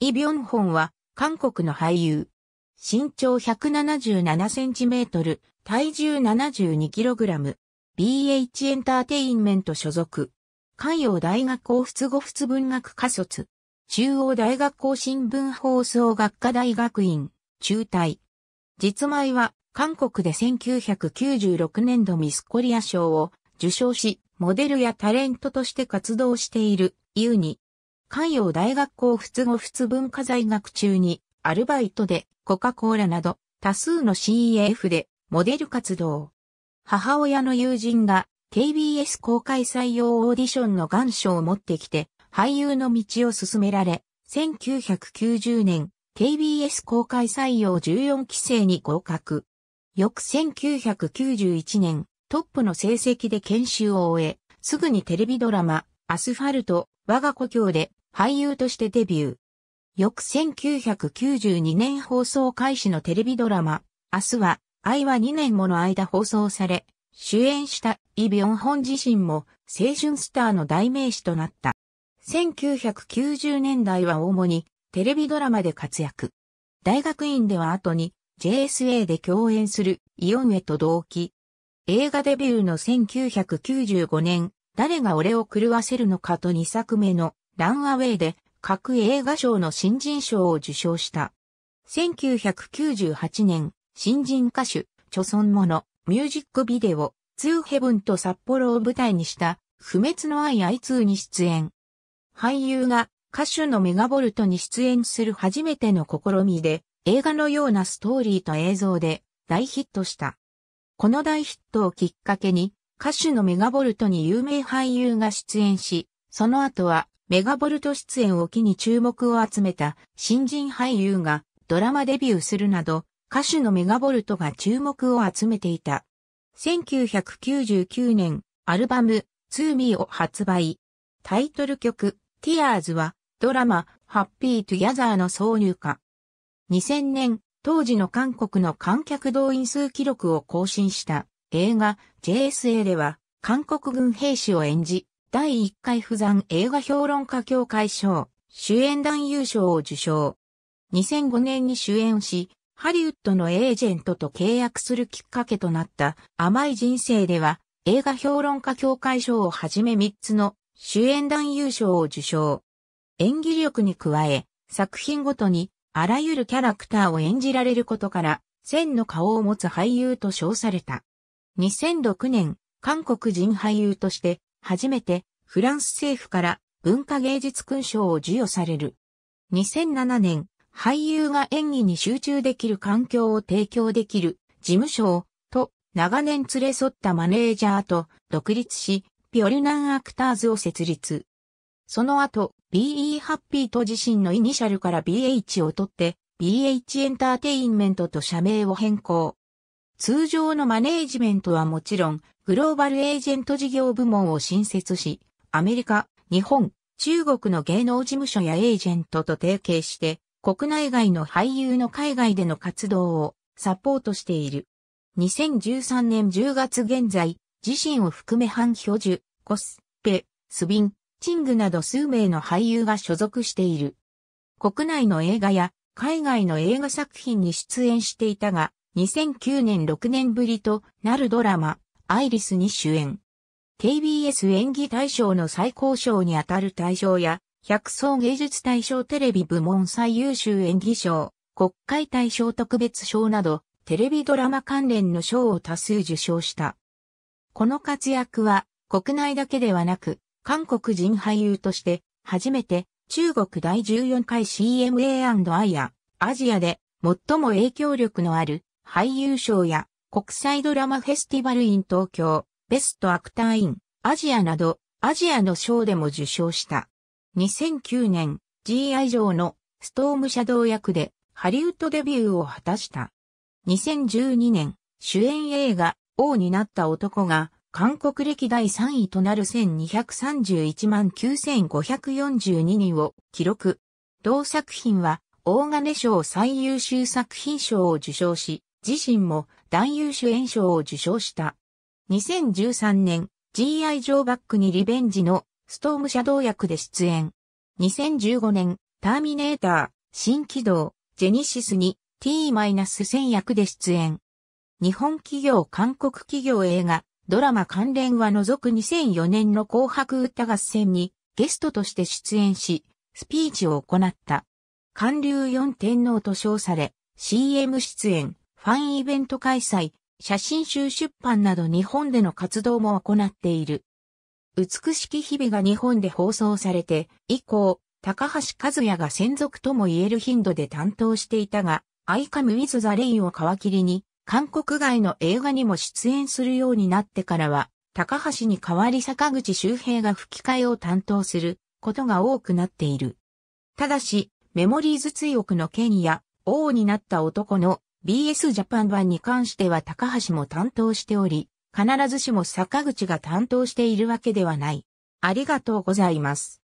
イ・ビョンホンは、韓国の俳優。身長177センチメートル、体重72キログラム。BH エンターテインメント所属。関陽大学王仏語仏文学科卒。中央大学校新聞放送学科大学院、中退。実前は、韓国で1996年度ミスコリア賞を受賞し、モデルやタレントとして活動している、ユーニ。関陽大学校仏語仏文化財学中に、アルバイトでコカ・コーラなど多数の CEF でモデル活動。母親の友人が KBS 公開採用オーディションの願書を持ってきて俳優の道を進められ、1990年 KBS 公開採用14期生に合格。翌1991年、トップの成績で研修を終え、すぐにテレビドラマ、アスファルト、我が故郷で俳優としてデビュー。翌1992年放送開始のテレビドラマ、明日は、愛は2年もの間放送され、主演したイ・ビョンホン自身も青春スターの代名詞となった。1990年代は主にテレビドラマで活躍。大学院では後に JSA で共演するイオンへと同期。映画デビューの1995年、誰が俺を狂わせるのかと2作目のランアウェイで各映画賞の新人賞を受賞した。1998年、新人歌手、著存者、ミュージックビデオ、ツーヘブンと札幌を舞台にした、不滅の愛愛2に出演。俳優が歌手のメガボルトに出演する初めての試みで、映画のようなストーリーと映像で大ヒットした。この大ヒットをきっかけに、歌手のメガボルトに有名俳優が出演し、その後はメガボルト出演を機に注目を集めた新人俳優がドラマデビューするなど、歌手のメガボルトが注目を集めていた。1999年、アルバム、ツーミーを発売。タイトル曲、ティアーズは、ドラマ、ハッピートゥギャザーの挿入歌。2000年、当時の韓国の観客動員数記録を更新した映画、JSA では、韓国軍兵士を演じ、第1回不山映画評論家協会賞、主演男優賞を受賞。2005年に主演し、ハリウッドのエージェントと契約するきっかけとなった甘い人生では映画評論家協会賞をはじめ3つの主演男優賞を受賞。演技力に加え、作品ごとにあらゆるキャラクターを演じられることから千の顔を持つ俳優と称された。2006年、韓国人俳優として初めてフランス政府から文化芸術勲章を授与される。2007年、俳優が演技に集中できる環境を提供できる事務所と長年連れ添ったマネージャーと独立し、ピオルナンアクターズを設立。その後、BE ハッピーと自身のイニシャルから BH を取って、BH エンターテインメントと社名を変更。通常のマネージメントはもちろん、グローバルエージェント事業部門を新設し、アメリカ、日本、中国の芸能事務所やエージェントと提携して、国内外の俳優の海外での活動をサポートしている。2013年10月現在、自身を含め反標樹、コス、ペ、スビン、チングなど数名の俳優が所属している。国内の映画や海外の映画作品に出演していたが、2009年6年ぶりとなるドラマ、アイリスに主演。KBS 演技大賞の最高賞にあたる大賞や、百層芸術大賞テレビ部門最優秀演技賞、国会大賞特別賞など、テレビドラマ関連の賞を多数受賞した。この活躍は、国内だけではなく、韓国人俳優として、初めて、中国第14回 CMA&I や、アジアで、最も影響力のある、俳優賞や国際ドラマフェスティバルイン東京、ベストアクターイン、アジアなど、アジアの賞でも受賞した。2009年、G.I. 上のストームシャドウ役でハリウッドデビューを果たした。2012年、主演映画、王になった男が、韓国歴代3位となる1231万9542人を記録。同作品は、大金賞最優秀作品賞を受賞し、自身も男優主演賞を受賞した。2013年、G.I. ジョーバックにリベンジのストームシャドウ役で出演。2015年、ターミネーター、新起動、ジェニシスに T-1000 役で出演。日本企業、韓国企業映画、ドラマ関連は除く2004年の紅白歌合戦にゲストとして出演し、スピーチを行った。韓流四天皇と称され、CM 出演、ファンイベント開催、写真集出版など日本での活動も行っている。美しき日々が日本で放送されて、以降、高橋和也が専属とも言える頻度で担当していたが、アイカム・ウィズ・ザ・レインを皮切りに、韓国外の映画にも出演するようになってからは、高橋に代わり坂口周平が吹き替えを担当することが多くなっている。ただし、メモリーズ追憶の剣や、王になった男の BS ジャパン版に関しては高橋も担当しており、必ずしも坂口が担当しているわけではない。ありがとうございます。